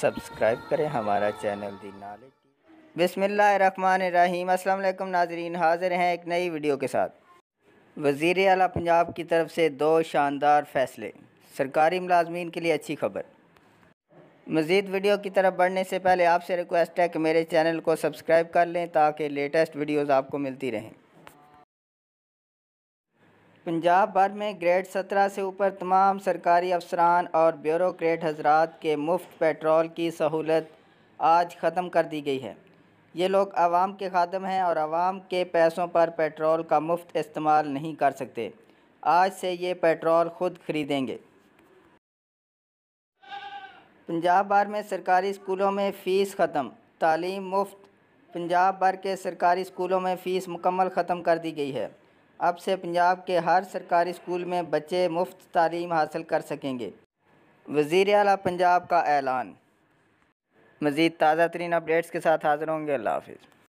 subscribe करें हमारा channel दी knowledge बिसमीम अल्लाम नाजरीन हाजिर हैं एक नई वीडियो के साथ वज़ी अला पंजाब की तरफ से दो शानदार फैसले सरकारी मुलाजमीन के लिए अच्छी खबर मज़ीद वीडियो की तरफ बढ़ने से पहले आपसे रिक्वेस्ट है कि मेरे चैनल को सब्सक्राइब कर लें ताकि लेटेस्ट वीडियोज़ आपको मिलती रहें पंजाब भर में ग्रेड सत्रह से ऊपर तमाम सरकारी अफसरान और ब्यूरोक्रेट हजरात के मुफ्त पेट्रोल की सहूलत आज ख़त्म कर दी गई है ये लोग आवाम के खादम हैं और आवाम के पैसों पर पेट्रोल का मुफ्त इस्तेमाल नहीं कर सकते आज से ये पेट्रोल ख़ुद खरीदेंगे पंजाब भर में सरकारी स्कूलों में फ़ीस ख़त्म तालीम मुफ्त पंजाब भर के सरकारी स्कूलों में फ़ीस मुकम्मल ख़त्म कर दी गई है अब से पंजाब के हर सरकारी स्कूल में बच्चे मुफ्त तालीम हासिल कर सकेंगे वज़ी अला पंजाब का ऐलान मज़ीद ताज़ा तरीन अपडेट्स के साथ हाज़िर होंगे अल्लाह हाफिज़